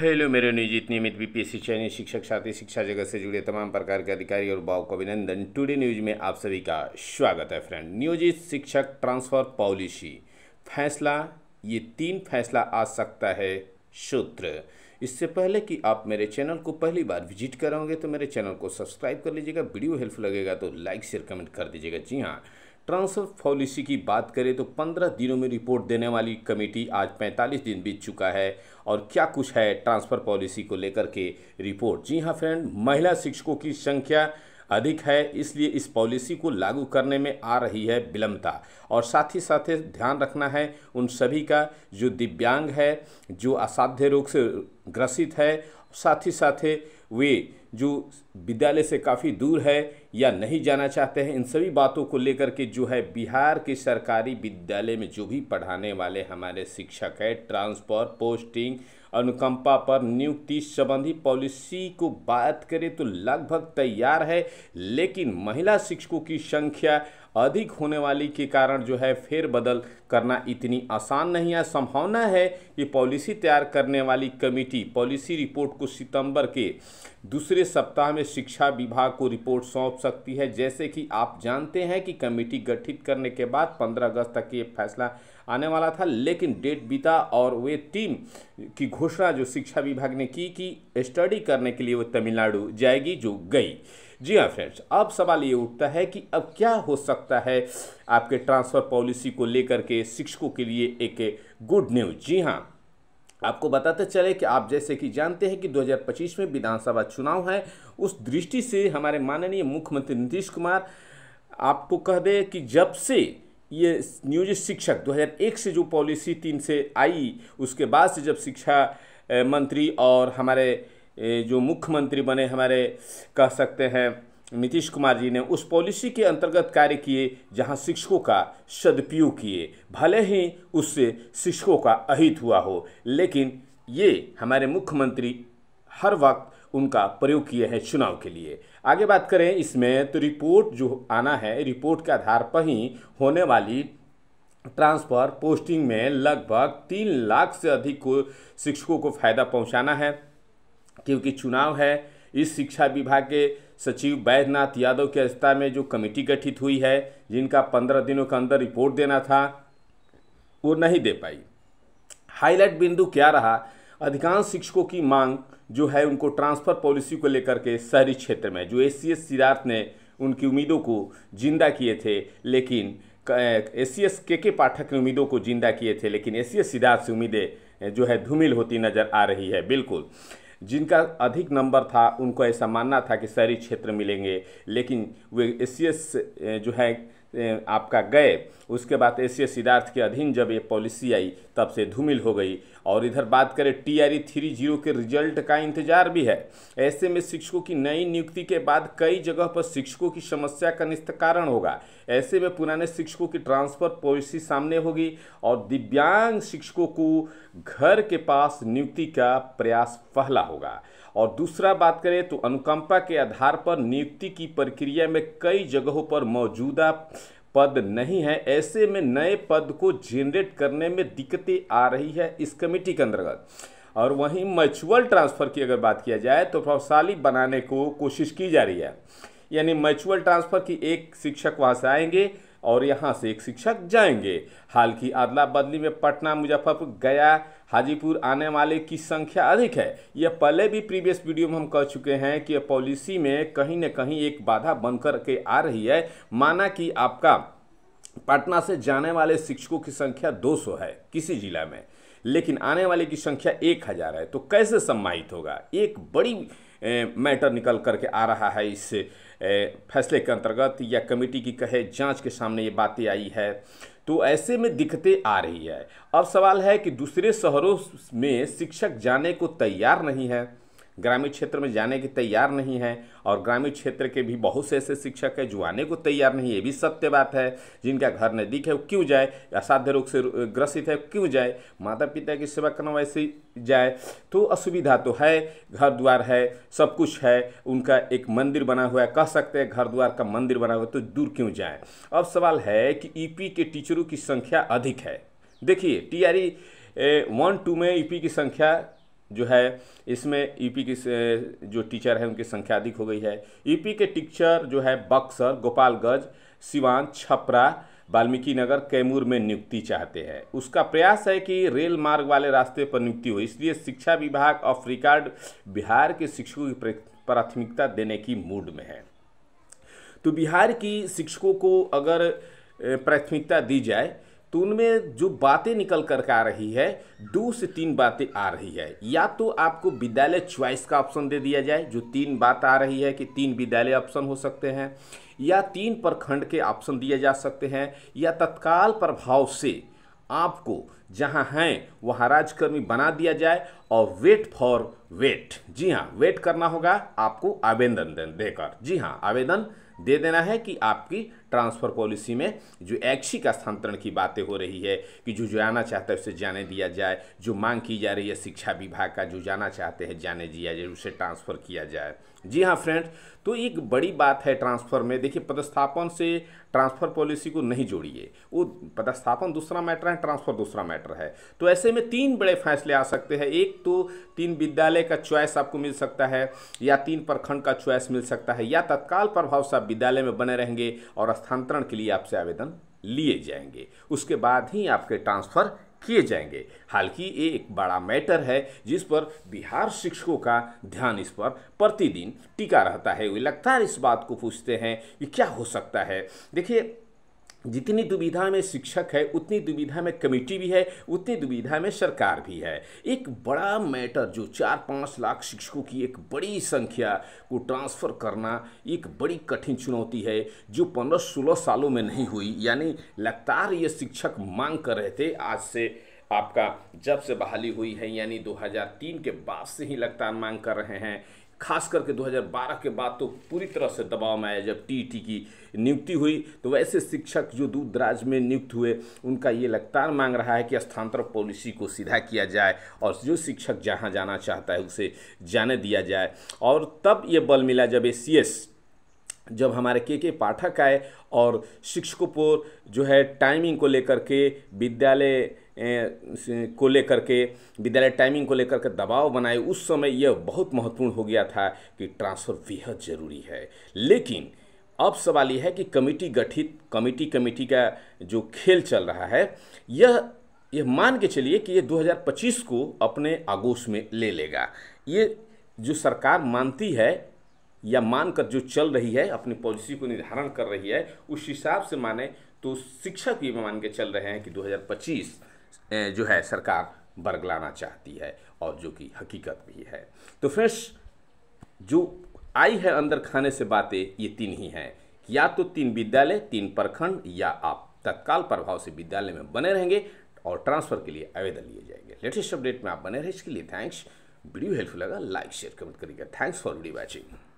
hello मेरे नियोजित नियमित बीपीएससी चयनित शिक्षक साथी शिक्षा जगत से जुड़े तमाम प्रकार के अधिकारी और भाव को अभिनंदन टुडे न्यूज में आप सभी का स्वागत है फ्रेंड नियोजित शिक्षक ट्रांसफर पॉलिसी फैसला ये तीन फैसला आ सकता है सूत्र इससे पहले कि आप मेरे चैनल को पहली बार विजिट करोगे तो मेरे चैनल को सब्सक्राइब कर लीजिएगा वीडियो हेल्प लगेगा तो लाइक शेयर कमेंट कर दीजिएगा जी हाँ ट्रांसफर पॉलिसी की बात करें तो पंद्रह दिनों में रिपोर्ट देने वाली कमेटी आज पैंतालीस दिन बीत चुका है और क्या कुछ है ट्रांसफर पॉलिसी को लेकर के रिपोर्ट जी हाँ फ्रेंड महिला शिक्षकों की संख्या अधिक है इसलिए इस पॉलिसी को लागू करने में आ रही है विलम्बता और साथ ही साथ ध्यान रखना है उन सभी का जो दिव्यांग है जो असाध्य रोग से ग्रसित है साथ ही साथ वे जो विद्यालय से काफ़ी दूर है या नहीं जाना चाहते हैं इन सभी बातों को लेकर के जो है बिहार के सरकारी विद्यालय में जो भी पढ़ाने वाले हमारे शिक्षक है ट्रांसफ़र पोस्टिंग अनुकंपा पर नियुक्ति संबंधी पॉलिसी को बात करें तो लगभग तैयार है लेकिन महिला शिक्षकों की संख्या अधिक होने वाली के कारण जो है फेरबदल करना इतनी आसान नहीं है संभावना है कि पॉलिसी तैयार करने वाली कमेटी पॉलिसी रिपोर्ट को सितंबर के दूसरे सप्ताह में शिक्षा विभाग को रिपोर्ट सौंप सकती है जैसे कि आप जानते हैं कि कमेटी गठित करने के बाद 15 अगस्त तक ये फैसला आने वाला था लेकिन डेट बीता और वे टीम की घोषणा जो शिक्षा विभाग ने की कि स्टडी करने के लिए वो तमिलनाडु जाएगी जो गई जी हाँ फ्रेंड्स अब सवाल ये उठता है कि अब क्या हो सकता है आपके ट्रांसफ़र पॉलिसी को लेकर के शिक्षकों के लिए एक गुड न्यूज़ जी हाँ आपको बताते चले कि आप जैसे कि जानते हैं कि 2025 में विधानसभा चुनाव है उस दृष्टि से हमारे माननीय मुख्यमंत्री नीतीश कुमार आपको कह दे कि जब से ये नियोजित शिक्षक 2001 से जो पॉलिसी तीन से आई उसके बाद से जब शिक्षा मंत्री और हमारे जो मुख्यमंत्री बने हमारे कह सकते हैं नीतीश कुमार जी ने उस पॉलिसी के अंतर्गत कार्य किए जहां शिक्षकों का सदुपयोग किए भले ही उससे शिक्षकों का अहित हुआ हो लेकिन ये हमारे मुख्यमंत्री हर वक्त उनका प्रयोग किए हैं चुनाव के लिए आगे बात करें इसमें तो रिपोर्ट जो आना है रिपोर्ट के आधार पर ही होने वाली ट्रांसफ़र पोस्टिंग में लगभग तीन लाख से अधिक को शिक्षकों को फायदा पहुंचाना है क्योंकि चुनाव है इस शिक्षा विभाग के सचिव बैद्यनाथ यादव की अध्यक्षता में जो कमेटी गठित हुई है जिनका पंद्रह दिनों के अंदर रिपोर्ट देना था वो नहीं दे पाई हाईलाइट बिंदु क्या रहा अधिकांश शिक्षकों की मांग जो है उनको ट्रांसफ़र पॉलिसी को लेकर के शहरी क्षेत्र में जो एस सी एस सिद्धार्थ ने उनकी उम्मीदों को जिंदा किए थे लेकिन एस सी एस के के पाठक ने उम्मीदों को जिंदा किए थे लेकिन एस सी एस सिद्धार्थ से उम्मीदें जो है धूमिल होती नज़र आ रही है बिल्कुल जिनका अधिक नंबर था उनको ऐसा मानना था कि शहरी क्षेत्र मिलेंगे लेकिन वे एस जो है आपका गए उसके बाद एस सिद्धार्थ के अधीन जब ये पॉलिसी आई तब से धूमिल हो गई और इधर बात करें T R E three zero के रिजल्ट का इंतजार भी है ऐसे में शिक्षकों की नई नियुक्ति के बाद कई जगह पर शिक्षकों की समस्या का निस्तकारण होगा ऐसे में पुराने शिक्षकों की ट्रांसफ़र पॉलिसी सामने होगी और दिव्यांग शिक्षकों को घर के पास नियुक्ति का प्रयास पहला होगा और दूसरा बात करें तो अनुकंपा के आधार पर नियुक्ति की प्रक्रिया में कई जगहों पर मौजूदा पद नहीं है ऐसे में नए पद को जेनरेट करने में दिक्कतें आ रही है इस कमेटी के अंतर्गत और वहीं म्यूचुअल ट्रांसफ़र की अगर बात किया जाए तो प्रभावशाली बनाने को कोशिश की जा रही है यानी म्यूचुअल ट्रांसफ़र की एक शिक्षक वहाँ से आएंगे और यहाँ से एक शिक्षक जाएंगे हाल की अदला बदली में पटना मुजफ्फरपुर गया हाजीपुर आने वाले की संख्या अधिक है यह पहले भी प्रीवियस वीडियो में हम कह चुके हैं कि पॉलिसी में कहीं न कहीं एक बाधा बनकर के आ रही है माना कि आपका पटना से जाने वाले शिक्षकों की संख्या 200 है किसी जिला में लेकिन आने वाले की संख्या एक हज़ार है तो कैसे सम्मानित होगा एक बड़ी मैटर निकल करके आ रहा है इससे फैसले के अंतर्गत या कमेटी की कहे जांच के सामने ये बातें आई है तो ऐसे में दिक्कतें आ रही है अब सवाल है कि दूसरे शहरों में शिक्षक जाने को तैयार नहीं है ग्रामीण क्षेत्र में जाने की तैयार नहीं है और ग्रामीण क्षेत्र के भी बहुत से ऐसे शिक्षक हैं जो आने को तैयार नहीं है ये भी सत्य बात है जिनका घर नज़दीक है वो क्यों जाए असाध्य रोग से ग्रसित है क्यों जाए माता पिता की सेवा करना वैसे जाए तो असुविधा तो है घर द्वार है सब कुछ है उनका एक मंदिर बना हुआ है कह सकते हैं घर द्वार का मंदिर बना हुआ है तो दूर क्यों जाए अब सवाल है कि ई e के टीचरों की संख्या अधिक है देखिए टी आर वन टू में ईपी e की संख्या जो है इसमें यूपी e की जो टीचर है उनकी संख्या अधिक हो गई है यूपी e के टीचर जो है बक्सर गोपालगंज सिवान छपरा वाल्मीकि नगर कैमूर में नियुक्ति चाहते हैं उसका प्रयास है कि रेल मार्ग वाले रास्ते पर नियुक्ति हो इसलिए शिक्षा विभाग ऑफ रिकॉर्ड बिहार के शिक्षकों की प्राथमिकता देने की मूड में है तो बिहार की शिक्षकों को अगर प्राथमिकता दी जाए तो उनमें जो बातें निकल कर के आ रही है दो से तीन बातें आ रही है या तो आपको विद्यालय च्वाइस का ऑप्शन दे दिया जाए जो तीन बात आ रही है कि तीन विद्यालय ऑप्शन हो सकते हैं या तीन प्रखंड के ऑप्शन दिए जा सकते हैं या तत्काल प्रभाव से आपको जहां हैं वहां राजकर्मी बना दिया जाए और वेट फॉर वेट जी हाँ वेट करना होगा आपको आवेदन देकर जी हाँ आवेदन दे देना है कि आपकी ट्रांसफ़र पॉलिसी में जो ऐच्छिक e स्थानांतरण की बातें हो रही है कि जो जाना चाहता है उसे जाने दिया जाए जो मांग की जा रही है शिक्षा विभाग का जो जाना चाहते हैं जाने दिया जाए उसे ट्रांसफ़र किया जाए जी हाँ फ्रेंड तो एक बड़ी बात है ट्रांसफ़र में देखिए पदस्थापन से ट्रांसफ़र पॉलिसी को नहीं जोड़िए वो पदस्थापन दूसरा मैटर है ट्रांसफ़र दूसरा मैटर है तो ऐसे में तीन बड़े फैसले आ सकते हैं एक तो तीन विद्यालय का चॉइस आपको मिल सकता है या तीन प्रखंड का चॉइस मिल सकता है या तत्काल प्रभाव से आप विद्यालय में बने रहेंगे और स्थानांतरण के लिए आपसे आवेदन लिए जाएंगे उसके बाद ही आपके ट्रांसफ़र किए जाएंगे हालांकि ये एक बड़ा मैटर है जिस पर बिहार शिक्षकों का ध्यान इस पर प्रतिदिन टिका रहता है वे लगातार इस बात को पूछते हैं कि क्या हो सकता है देखिए जितनी दुविधा में शिक्षक है उतनी दुविधा में कमेटी भी है उतनी दुविधा में सरकार भी है एक बड़ा मैटर जो चार पाँच लाख शिक्षकों की एक बड़ी संख्या को ट्रांसफ़र करना एक बड़ी कठिन चुनौती है जो पंद्रह सोलह सालों में नहीं हुई यानी लगातार ये शिक्षक मांग कर रहे थे आज से आपका जब से बहाली हुई है यानी 2003 के बाद से ही लगातार मांग कर रहे हैं खास करके 2012 के बाद तो पूरी तरह से दबाव में आया जब टी की नियुक्ति हुई तो वैसे शिक्षक जो दूर दराज में नियुक्त हुए उनका ये लगातार मांग रहा है कि स्थानांतरण पॉलिसी को सीधा किया जाए और जो शिक्षक जहाँ जाना चाहता है उसे जाने दिया जाए और तब ये बल मिला जब ए जब हमारे के के पाठक आए और शिक्षकों पर जो है टाइमिंग को लेकर के विद्यालय को लेकर के विद्यालय टाइमिंग को लेकर के दबाव बनाए उस समय यह बहुत महत्वपूर्ण हो गया था कि ट्रांसफ़र बेहद ज़रूरी है लेकिन अब सवाल यह है कि कमेटी गठित कमेटी कमेटी का जो खेल चल रहा है यह यह मान के चलिए कि ये 2025 को अपने आगोश में ले लेगा ये जो सरकार मानती है या मानकर जो चल रही है अपनी पॉलिसी को निर्धारण कर रही है उस हिसाब से माने तो शिक्षक ये मान के चल रहे हैं कि 2025 जो है सरकार बरगलाना चाहती है और जो कि हकीकत भी है तो फ्रेंड्स जो आई है अंदर खाने से बातें ये तीन ही हैं या तो तीन विद्यालय तीन प्रखंड या आप तत्काल प्रभाव से विद्यालय में बने रहेंगे और ट्रांसफर के लिए आवेदन लिए जाएंगे लेटेस्ट अपडेट में आप बने रहे इसके लिए थैंक्स वीडियो हेल्पफुल लगा लाइक शेयर कमेंट करिएगा थैंक्स फॉर वीडियो वॉचिंग